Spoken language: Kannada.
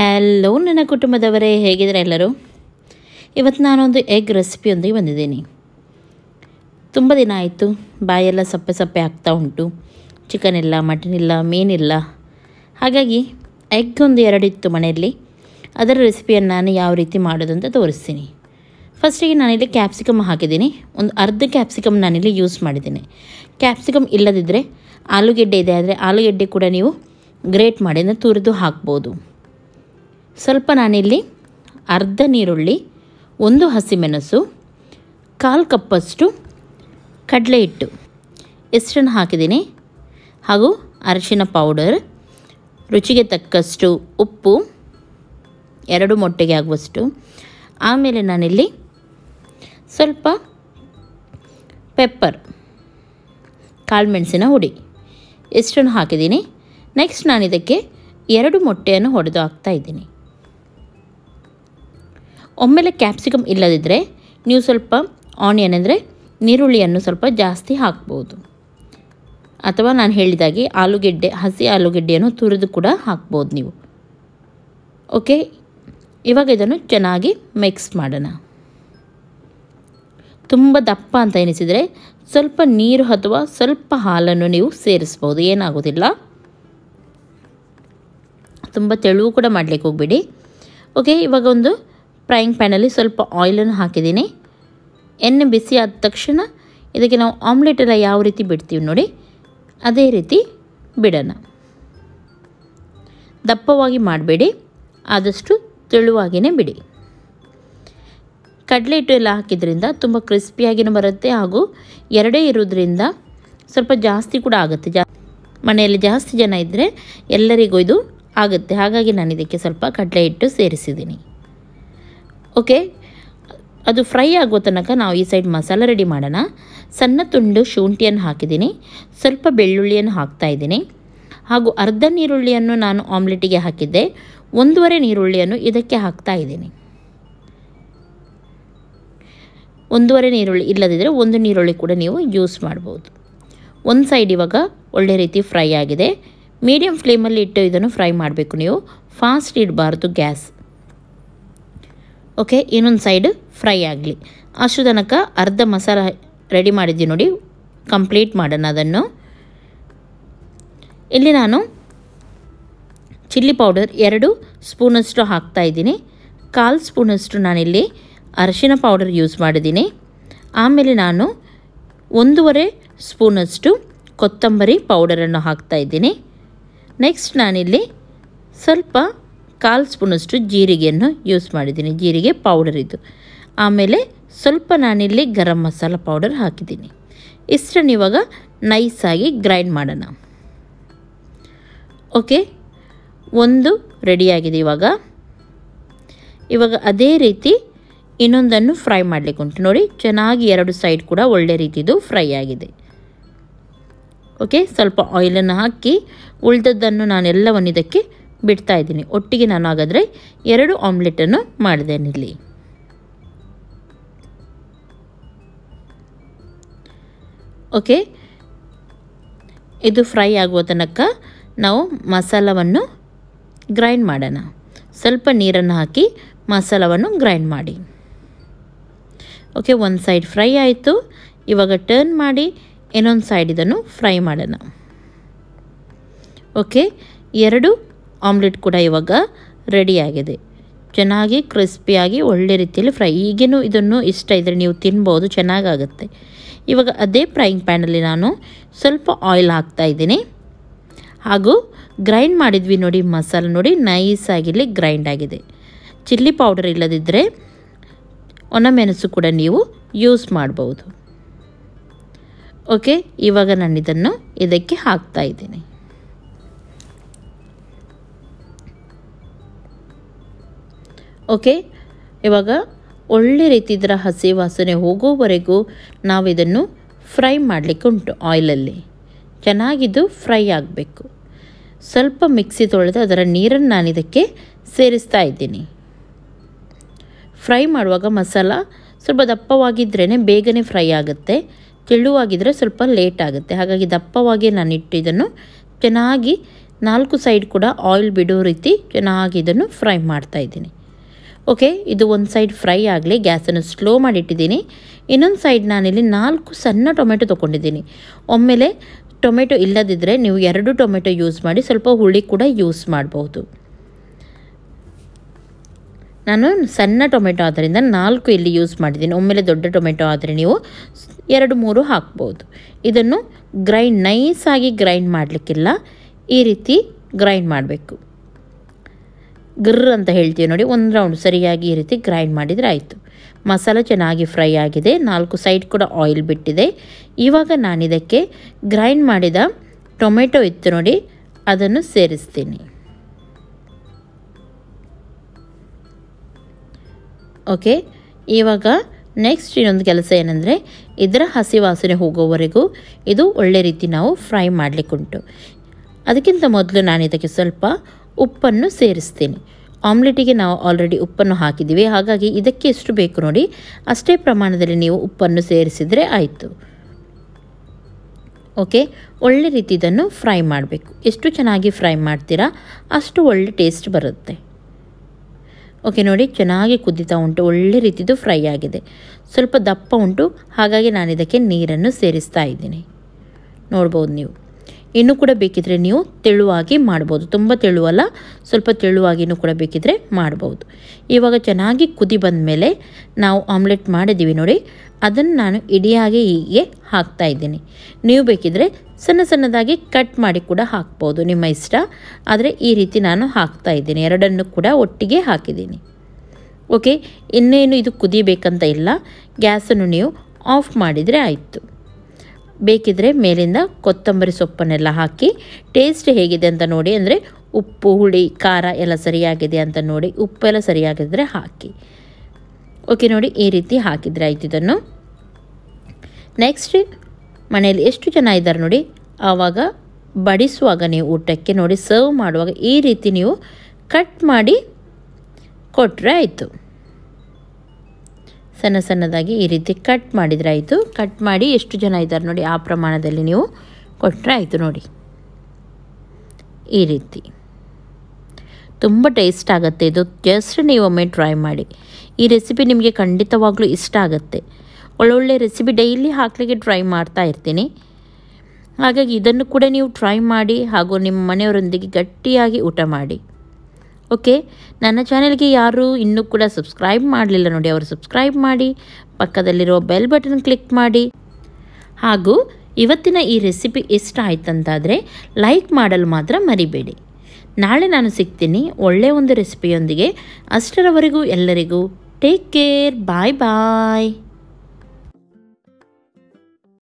ಹಲೋ ನನ್ನ ಕುಟುಂಬದವರೇ ಹೇಗಿದ್ದಾರೆ ಎಲ್ಲರೂ ಇವತ್ತು ನಾನೊಂದು ಎಗ್ ರೆಸಿಪಿಯೊಂದಿಗೆ ಬಂದಿದ್ದೀನಿ ತುಂಬ ದಿನ ಆಯಿತು ಬಾಯೆಲ್ಲ ಸಪ್ಪೆ ಸಪ್ಪೆ ಆಗ್ತಾ ಉಂಟು ಚಿಕನ್ ಇಲ್ಲ ಮಟನ್ ಇಲ್ಲ ಮೀನಿಲ್ಲ ಹಾಗಾಗಿ ಎಗ್ ಒಂದು ಎರಡಿತ್ತು ಮನೆಯಲ್ಲಿ ಅದರ ರೆಸಿಪಿಯನ್ನು ನಾನು ಯಾವ ರೀತಿ ಮಾಡೋದು ಅಂತ ತೋರಿಸ್ತೀನಿ ಫಸ್ಟಿಗೆ ನಾನಿಲ್ಲಿ ಕ್ಯಾಪ್ಸಿಕಮ್ ಹಾಕಿದ್ದೀನಿ ಒಂದು ಅರ್ಧ ಕ್ಯಾಪ್ಸಿಕಮ್ ನಾನಿಲ್ಲಿ ಯೂಸ್ ಮಾಡಿದ್ದೀನಿ ಕ್ಯಾಪ್ಸಿಕಮ್ ಇಲ್ಲದಿದ್ದರೆ ಆಲೂಗೆಡ್ಡೆ ಇದೆ ಆದರೆ ಆಲೂಗೆಡ್ಡೆ ಕೂಡ ನೀವು ಗ್ರೇಟ್ ಮಾಡಿ ಅಂದರೆ ತುರಿದು ಹಾಕ್ಬೋದು ಸ್ವಲ್ಪ ನಾನಿಲ್ಲಿ ಅರ್ಧ ನೀರುಳ್ಳಿ ಒಂದು ಹಸಿಮೆಣಸು ಕಾಲು ಕಪ್ಪಷ್ಟು ಕಡಲೆ ಹಿಟ್ಟು ಎಷ್ಟನ್ನು ಹಾಕಿದ್ದೀನಿ ಹಾಗೂ ಅರಿಶಿನ ಪೌಡರ್ ರುಚಿಗೆ ತಕ್ಕಷ್ಟು ಉಪ್ಪು ಎರಡು ಮೊಟ್ಟೆಗೆ ಆಗುವಷ್ಟು ಆಮೇಲೆ ನಾನಿಲ್ಲಿ ಸ್ವಲ್ಪ ಪೆಪ್ಪರ್ ಕಾಳು ಮೆಣಸಿನ ಹುಡಿ ಎಷ್ಟನ್ನು ಹಾಕಿದ್ದೀನಿ ನೆಕ್ಸ್ಟ್ ನಾನು ಇದಕ್ಕೆ ಎರಡು ಮೊಟ್ಟೆಯನ್ನು ಹೊಡೆದು ಹಾಕ್ತಾಯಿದ್ದೀನಿ ಒಮ್ಮೆಲೆ ಕ್ಯಾಪ್ಸಿಕಮ್ ಇಲ್ಲದಿದ್ದರೆ ನೀವು ಸ್ವಲ್ಪ ಆನಿಯನ್ ಅಂದರೆ ನೀರುಳ್ಳಿಯನ್ನು ಸ್ವಲ್ಪ ಜಾಸ್ತಿ ಹಾಕ್ಬೋದು ಅಥವಾ ನಾನು ಹೇಳಿದಾಗೆ ಆಲೂಗೆಡ್ಡೆ ಹಸಿ ಆಲೂಗೆಡ್ಡೆಯನ್ನು ತುರಿದು ಕೂಡ ಹಾಕ್ಬೋದು ನೀವು ಓಕೆ ಇವಾಗ ಇದನ್ನು ಚೆನ್ನಾಗಿ ಮಿಕ್ಸ್ ಮಾಡೋಣ ತುಂಬ ದಪ್ಪ ಅಂತ ಎನಿಸಿದರೆ ಸ್ವಲ್ಪ ನೀರು ಅಥವಾ ಸ್ವಲ್ಪ ಹಾಲನ್ನು ನೀವು ಸೇರಿಸ್ಬೋದು ಏನಾಗೋದಿಲ್ಲ ತುಂಬ ತೆಳುವು ಕೂಡ ಮಾಡಲಿಕ್ಕೆ ಹೋಗಬೇಡಿ ಓಕೆ ಇವಾಗ ಒಂದು ಫ್ರೈಯಿಂಗ್ ಪ್ಯಾನಲ್ಲಿ ಸ್ವಲ್ಪ ಆಯಿಲನ್ನು ಹಾಕಿದ್ದೀನಿ ಎಣ್ಣೆ ಬಿಸಿ ಆದ ತಕ್ಷಣ ಇದಕ್ಕೆ ನಾವು ಆಮ್ಲೆಟ್ ಯಾವ ರೀತಿ ಬಿಡ್ತೀವಿ ನೋಡಿ ಅದೇ ರೀತಿ ಬಿಡೋಣ ದಪ್ಪವಾಗಿ ಮಾಡಬೇಡಿ ಆದಷ್ಟು ತೆಳುವಾಗಿಯೇ ಬಿಡಿ ಕಡಲೆ ಹಿಟ್ಟು ಎಲ್ಲ ಹಾಕಿದ್ರಿಂದ ತುಂಬ ಕ್ರಿಸ್ಪಿಯಾಗಿಯೂ ಬರುತ್ತೆ ಹಾಗೂ ಎರಡೇ ಇರೋದ್ರಿಂದ ಸ್ವಲ್ಪ ಜಾಸ್ತಿ ಕೂಡ ಆಗುತ್ತೆ ಜಾ ಮನೆಯಲ್ಲಿ ಜಾಸ್ತಿ ಜನ ಇದ್ದರೆ ಎಲ್ಲರಿಗೂ ಇದು ಆಗುತ್ತೆ ಹಾಗಾಗಿ ನಾನು ಇದಕ್ಕೆ ಸ್ವಲ್ಪ ಕಡಲೆ ಹಿಟ್ಟು ಸೇರಿಸಿದ್ದೀನಿ ಓಕೆ ಅದು ಫ್ರೈ ಆಗೋ ತನಕ ನಾವು ಈ ಸೈಡ್ ಮಸಾಲ ರೆಡಿ ಮಾಡೋಣ ಸಣ್ಣ ತುಂಡು ಶುಂಠಿಯನ್ನು ಹಾಕಿದ್ದೀನಿ ಸ್ವಲ್ಪ ಬೆಳ್ಳುಳ್ಳಿಯನ್ನು ಇದ್ದೀನಿ ಹಾಗೂ ಅರ್ಧ ನೀರುಳ್ಳಿಯನ್ನು ನಾನು ಆಮ್ಲೆಟಿಗೆ ಹಾಕಿದ್ದೆ ಒಂದೂವರೆ ನೀರುಳ್ಳಿಯನ್ನು ಇದಕ್ಕೆ ಹಾಕ್ತಾ ಇದ್ದೀನಿ ಒಂದೂವರೆ ನೀರುಳ್ಳಿ ಇಲ್ಲದಿದ್ದರೆ ಒಂದು ನೀರುಳ್ಳಿ ಕೂಡ ನೀವು ಯೂಸ್ ಮಾಡ್ಬೋದು ಒಂದು ಸೈಡ್ ಇವಾಗ ಒಳ್ಳೆ ರೀತಿ ಫ್ರೈ ಆಗಿದೆ ಮೀಡಿಯಮ್ ಫ್ಲೇಮಲ್ಲಿ ಇಟ್ಟು ಇದನ್ನು ಫ್ರೈ ಮಾಡಬೇಕು ನೀವು ಫಾಸ್ಟ್ ಇಡಬಾರ್ದು ಗ್ಯಾಸ್ ಓಕೆ ಇನ್ನೊಂದು ಸೈಡ್ ಫ್ರೈ ಆಗಲಿ ಅಷ್ಟು ತನಕ ಅರ್ಧ ಮಸಾಲ ರೆಡಿ ಮಾಡಿದ್ದೀನಿ ನೋಡಿ ಕಂಪ್ಲೀಟ್ ಮಾಡೋಣ ಅದನ್ನು ಇಲ್ಲಿ ನಾನು ಚಿಲ್ಲಿ ಪೌಡರ್ ಎರಡು ಸ್ಪೂನಷ್ಟು ಹಾಕ್ತಾಯಿದ್ದೀನಿ ಕಾಲು ಸ್ಪೂನಷ್ಟು ನಾನಿಲ್ಲಿ ಅರಿಶಿನ ಪೌಡರ್ ಯೂಸ್ ಮಾಡಿದ್ದೀನಿ ಆಮೇಲೆ ನಾನು ಒಂದೂವರೆ ಸ್ಪೂನಷ್ಟು ಕೊತ್ತಂಬರಿ ಪೌಡರನ್ನು ಹಾಕ್ತಾಯಿದ್ದೀನಿ ನೆಕ್ಸ್ಟ್ ನಾನಿಲ್ಲಿ ಸ್ವಲ್ಪ ಕಾಲು ಸ್ಪೂನಷ್ಟು ಜೀರಿಗೆಯನ್ನು ಯೂಸ್ ಮಾಡಿದ್ದೀನಿ ಜೀರಿಗೆ ಪೌಡರ್ ಇದು ಆಮೇಲೆ ಸ್ವಲ್ಪ ನಾನಿಲ್ಲಿ ಗರಂ ಮಸಾಲ ಪೌಡರ್ ಹಾಕಿದ್ದೀನಿ ಇಷ್ಟನ್ನು ಇವಾಗ ನೈಸಾಗಿ ಗ್ರೈಂಡ್ ಮಾಡೋಣ ಓಕೆ ಒಂದು ರೆಡಿಯಾಗಿದೆ ಇವಾಗ ಇವಾಗ ಅದೇ ರೀತಿ ಇನ್ನೊಂದನ್ನು ಫ್ರೈ ಮಾಡಲಿಕ್ಕೆ ಉಂಟು ನೋಡಿ ಚೆನ್ನಾಗಿ ಎರಡು ಸೈಡ್ ಕೂಡ ಒಳ್ಳೆ ರೀತಿದು ಫ್ರೈ ಆಗಿದೆ ಓಕೆ ಸ್ವಲ್ಪ ಆಯಿಲನ್ನು ಹಾಕಿ ಉಳಿದದ್ದನ್ನು ನಾನೆಲ್ಲವನ್ನು ಇದಕ್ಕೆ ಬಿಡ್ತಾ ಇದ್ದೀನಿ ಒಟ್ಟಿಗೆ ನಾನು ಹಾಗಾದರೆ ಎರಡು ಆಮ್ಲೆಟನ್ನು ಇಲ್ಲಿ ಓಕೆ ಇದು ಫ್ರೈ ಆಗುವ ತನಕ ನಾವು ಮಸಾಲವನ್ನು ಗ್ರೈಂಡ್ ಮಾಡೋಣ ಸ್ವಲ್ಪ ನೀರನ್ನು ಹಾಕಿ ಮಸಾಲವನ್ನು ಗ್ರೈಂಡ್ ಮಾಡಿ ಓಕೆ ಒಂದು ಸೈಡ್ ಫ್ರೈ ಆಯಿತು ಇವಾಗ ಟರ್ನ್ ಮಾಡಿ ಇನ್ನೊಂದು ಸೈಡ್ ಇದನ್ನು ಫ್ರೈ ಮಾಡೋಣ ಓಕೆ ಎರಡು ಆಮ್ಲೆಟ್ ಕೂಡ ಇವಾಗ ರೆಡಿಯಾಗಿದೆ ಚೆನ್ನಾಗಿ ಕ್ರಿಸ್ಪಿಯಾಗಿ ಒಳ್ಳೆ ರೀತಿಯಲ್ಲಿ ಫ್ರೈ ಈಗೇನು ಇದನ್ನು ಇಷ್ಟ ಇದ್ದರೆ ನೀವು ತಿನ್ಬೋದು ಚೆನ್ನಾಗಾಗುತ್ತೆ ಇವಾಗ ಅದೇ ಫ್ರೈಯಿಂಗ್ ಪ್ಯಾನಲ್ಲಿ ನಾನು ಸ್ವಲ್ಪ ಆಯಿಲ್ ಹಾಕ್ತಾ ಇದ್ದೀನಿ ಹಾಗೂ ಗ್ರೈಂಡ್ ಮಾಡಿದ್ವಿ ನೋಡಿ ಮಸಾಲೆ ನೋಡಿ ನೈಸಾಗಿಲ್ಲಿ ಗ್ರೈಂಡ್ ಆಗಿದೆ ಚಿಲ್ಲಿ ಪೌಡರ್ ಇಲ್ಲದಿದ್ದರೆ ಒಣಮೆಣಸು ಕೂಡ ನೀವು ಯೂಸ್ ಮಾಡ್ಬೋದು ಓಕೆ ಇವಾಗ ನಾನು ಇದನ್ನು ಇದಕ್ಕೆ ಹಾಕ್ತಾ ಇದ್ದೀನಿ ಓಕೆ ಇವಾಗ ಒಳ್ಳೆ ರೀತಿ ಇದರ ಹಸಿ ವಾಸನೆ ಹೋಗೋವರೆಗೂ ನಾವು ಇದನ್ನು ಫ್ರೈ ಮಾಡಲಿಕ್ಕೆ ಉಂಟು ಆಯಿಲಲ್ಲಿ ಚೆನ್ನಾಗಿದ್ದು ಫ್ರೈ ಆಗಬೇಕು ಸ್ವಲ್ಪ ಮಿಕ್ಸಿ ತೊಳೆದು ಅದರ ನೀರನ್ನು ನಾನು ಇದಕ್ಕೆ ಸೇರಿಸ್ತಾ ಇದ್ದೀನಿ ಫ್ರೈ ಮಾಡುವಾಗ ಮಸಾಲ ಸ್ವಲ್ಪ ದಪ್ಪವಾಗಿದ್ದರೆ ಬೇಗನೆ ಫ್ರೈ ಆಗುತ್ತೆ ತೆಳುವಾಗಿದ್ದರೆ ಸ್ವಲ್ಪ ಲೇಟ್ ಆಗುತ್ತೆ ಹಾಗಾಗಿ ದಪ್ಪವಾಗಿ ನಾನು ಇಟ್ಟು ಇದನ್ನು ಚೆನ್ನಾಗಿ ನಾಲ್ಕು ಸೈಡ್ ಕೂಡ ಆಯಿಲ್ ಬಿಡೋ ರೀತಿ ಚೆನ್ನಾಗಿ ಇದನ್ನು ಫ್ರೈ ಮಾಡ್ತಾಯಿದ್ದೀನಿ ಓಕೆ ಇದು ಒಂದು ಸೈಡ್ ಫ್ರೈ ಆಗಲಿ ಗ್ಯಾಸನ್ನು ಸ್ಲೋ ಮಾಡಿಟ್ಟಿದ್ದೀನಿ ಇನ್ನೊಂದು ಸೈಡ್ ನಾನಿಲ್ಲಿ ನಾಲ್ಕು ಸಣ್ಣ ಟೊಮೆಟೊ ತೊಗೊಂಡಿದ್ದೀನಿ ಒಮ್ಮೆಲೆ ಟೊಮೆಟೊ ಇಲ್ಲದಿದ್ದರೆ ನೀವು ಎರಡು ಟೊಮೆಟೊ ಯೂಸ್ ಮಾಡಿ ಸ್ವಲ್ಪ ಹುಳಿ ಕೂಡ ಯೂಸ್ ಮಾಡಬಹುದು ನಾನು ಸಣ್ಣ ಟೊಮೆಟೊ ಆದ್ದರಿಂದ ನಾಲ್ಕು ಇಲ್ಲಿ ಯೂಸ್ ಮಾಡಿದ್ದೀನಿ ಒಮ್ಮೆಲೆ ದೊಡ್ಡ ಟೊಮೆಟೊ ಆದರೆ ನೀವು ಎರಡು ಮೂರು ಹಾಕ್ಬೋದು ಇದನ್ನು ಗ್ರೈಂಡ್ ನೈಸಾಗಿ ಗ್ರೈಂಡ್ ಮಾಡಲಿಕ್ಕಿಲ್ಲ ಈ ರೀತಿ ಗ್ರೈಂಡ್ ಮಾಡಬೇಕು ಗ್ರರ್ ಅಂತ ಹೇಳ್ತೀವಿ ನೋಡಿ ಒಂದು ರೌಂಡ್ ಸರಿಯಾಗಿ ಈ ರೀತಿ ಗ್ರೈಂಡ್ ಮಾಡಿದರೆ ಆಯಿತು ಮಸಾಲೆ ಚೆನ್ನಾಗಿ ಫ್ರೈ ಆಗಿದೆ ನಾಲ್ಕು ಸೈಡ್ ಕೂಡ ಆಯಿಲ್ ಬಿಟ್ಟಿದೆ ಇವಾಗ ನಾನು ಇದಕ್ಕೆ ಗ್ರೈಂಡ್ ಮಾಡಿದ ಟೊಮೆಟೊ ಇತ್ತು ನೋಡಿ ಅದನ್ನು ಸೇರಿಸ್ತೀನಿ ಓಕೆ ಇವಾಗ ನೆಕ್ಸ್ಟ್ ಇನ್ನೊಂದು ಕೆಲಸ ಏನಂದರೆ ಇದರ ಹಸಿ ವಾಸನೆ ಹೋಗೋವರೆಗೂ ಇದು ಒಳ್ಳೆ ರೀತಿ ನಾವು ಫ್ರೈ ಮಾಡಲಿಕ್ಕುಂಟು ಅದಕ್ಕಿಂತ ಮೊದಲು ನಾನು ಇದಕ್ಕೆ ಸ್ವಲ್ಪ ಉಪ್ಪನ್ನು ಸೇರಿಸ್ತೀನಿ ಆಮ್ಲೆಟಿಗೆ ನಾವು ಆಲ್ರೆಡಿ ಉಪ್ಪನ್ನು ಹಾಕಿದ್ದೀವಿ ಹಾಗಾಗಿ ಇದಕ್ಕೆ ಎಷ್ಟು ಬೇಕು ನೋಡಿ ಅಷ್ಟೇ ಪ್ರಮಾಣದಲ್ಲಿ ನೀವು ಉಪ್ಪನ್ನು ಸೇರಿಸಿದರೆ ಆಯಿತು ಓಕೆ ಒಳ್ಳೆ ರೀತಿ ಇದನ್ನು ಫ್ರೈ ಮಾಡಬೇಕು ಎಷ್ಟು ಚೆನ್ನಾಗಿ ಫ್ರೈ ಮಾಡ್ತೀರಾ ಅಷ್ಟು ಒಳ್ಳೆ ಟೇಸ್ಟ್ ಬರುತ್ತೆ ಓಕೆ ನೋಡಿ ಚೆನ್ನಾಗಿ ಕುದಿತಾ ಉಂಟು ಒಳ್ಳೆ ರೀತಿದು ಫ್ರೈ ಆಗಿದೆ ಸ್ವಲ್ಪ ದಪ್ಪ ಉಂಟು ಹಾಗಾಗಿ ನಾನು ಇದಕ್ಕೆ ನೀರನ್ನು ಸೇರಿಸ್ತಾ ಇದ್ದೀನಿ ನೋಡ್ಬೋದು ನೀವು ಇನ್ನು ಕೂಡ ಬೇಕಿದ್ರೆ ನೀವು ತೆಳುವಾಗಿ ಮಾಡ್ಬೋದು ತುಂಬ ತೆಳುವಲ್ಲ ಸ್ವಲ್ಪ ತೆಳುವಾಗಿನೂ ಕೂಡ ಬೇಕಿದ್ರೆ ಮಾಡ್ಬೋದು ಇವಾಗ ಚೆನ್ನಾಗಿ ಕುದಿ ಬಂದ ಮೇಲೆ ನಾವು ಆಮ್ಲೆಟ್ ಮಾಡಿದ್ದೀವಿ ನೋಡಿ ಅದನ್ನು ನಾನು ಇಡಿಯಾಗಿ ಹೀಗೆ ಹಾಕ್ತಾ ಇದ್ದೀನಿ ನೀವು ಬೇಕಿದ್ರೆ ಸಣ್ಣ ಸಣ್ಣದಾಗಿ ಕಟ್ ಮಾಡಿ ಕೂಡ ಹಾಕ್ಬೋದು ನಿಮ್ಮ ಇಷ್ಟ ಆದರೆ ಈ ರೀತಿ ನಾನು ಹಾಕ್ತಾ ಇದ್ದೀನಿ ಎರಡನ್ನು ಕೂಡ ಒಟ್ಟಿಗೆ ಹಾಕಿದ್ದೀನಿ ಓಕೆ ಇನ್ನೇನು ಇದು ಕುದಿಬೇಕಂತ ಇಲ್ಲ ಗ್ಯಾಸನ್ನು ನೀವು ಆಫ್ ಮಾಡಿದರೆ ಆಯಿತು ಬೇಕಿದ್ರೆ ಮೇಲಿಂದ ಕೊತ್ತಂಬರಿ ಸೊಪ್ಪನ್ನೆಲ್ಲ ಹಾಕಿ ಟೇಸ್ಟ್ ಹೇಗಿದೆ ಅಂತ ನೋಡಿ ಅಂದರೆ ಉಪ್ಪು ಹುಳಿ ಖಾರ ಎಲ್ಲ ಸರಿಯಾಗಿದೆ ಅಂತ ನೋಡಿ ಉಪ್ಪೆಲ್ಲ ಸರಿಯಾಗಿದ್ದರೆ ಹಾಕಿ ಓಕೆ ನೋಡಿ ಈ ರೀತಿ ಹಾಕಿದರೆ ಆಯ್ತು ಇದನ್ನು ನೆಕ್ಸ್ಟ್ ಮನೆಯಲ್ಲಿ ಎಷ್ಟು ಜನ ಇದ್ದಾರೆ ನೋಡಿ ಆವಾಗ ಬಡಿಸುವಾಗ ನೀವು ಊಟಕ್ಕೆ ನೋಡಿ ಸರ್ವ್ ಮಾಡುವಾಗ ಈ ರೀತಿ ನೀವು ಕಟ್ ಮಾಡಿ ಕೊಟ್ಟರೆ ಆಯಿತು ಸಣ್ಣ ಸಣ್ಣದಾಗಿ ಈ ರೀತಿ ಕಟ್ ಆಯಿತು ಕಟ್ ಮಾಡಿ ಎಷ್ಟು ಜನ ಇದ್ದಾರೆ ನೋಡಿ ಆ ಪ್ರಮಾಣದಲ್ಲಿ ನೀವು ಕೊಟ್ಟರೆ ಆಯಿತು ನೋಡಿ ಈ ರೀತಿ ತುಂಬ ಟೇಸ್ಟ್ ಆಗುತ್ತೆ ಇದು ಜಸ್ಟ್ ನೀವೊಮ್ಮೆ ಟ್ರೈ ಮಾಡಿ ಈ ರೆಸಿಪಿ ನಿಮಗೆ ಖಂಡಿತವಾಗ್ಲೂ ಇಷ್ಟ ಆಗುತ್ತೆ ಒಳ್ಳೊಳ್ಳೆ ರೆಸಿಪಿ ಡೈಲಿ ಹಾಕ್ಲಿಕ್ಕೆ ಟ್ರೈ ಮಾಡ್ತಾ ಇರ್ತೀನಿ ಹಾಗಾಗಿ ಇದನ್ನು ಕೂಡ ನೀವು ಟ್ರೈ ಮಾಡಿ ಹಾಗೂ ನಿಮ್ಮ ಮನೆಯವರೊಂದಿಗೆ ಗಟ್ಟಿಯಾಗಿ ಊಟ ಮಾಡಿ ಓಕೆ ನನ್ನ ಚಾನೆಲ್ಗೆ ಯಾರೂ ಇನ್ನೂ ಕೂಡ ಸಬ್ಸ್ಕ್ರೈಬ್ ಮಾಡಲಿಲ್ಲ ನೋಡಿ ಅವರು ಸಬ್ಸ್ಕ್ರೈಬ್ ಮಾಡಿ ಪಕ್ಕದಲ್ಲಿರೋ ಬೆಲ್ ಬಟನ್ ಕ್ಲಿಕ್ ಮಾಡಿ ಹಾಗೂ ಇವತ್ತಿನ ಈ ರೆಸಿಪಿ ಇಷ್ಟ ಆಯ್ತಂತಾದರೆ ಲೈಕ್ ಮಾಡಲು ಮಾತ್ರ ಮರಿಬೇಡಿ ನಾಳೆ ನಾನು ಸಿಗ್ತೀನಿ ಒಳ್ಳೆಯ ಒಂದು ರೆಸಿಪಿಯೊಂದಿಗೆ ಅಷ್ಟರವರೆಗೂ ಎಲ್ಲರಿಗೂ ಟೇಕ್ ಕೇರ್ ಬಾಯ್ ಬಾಯ್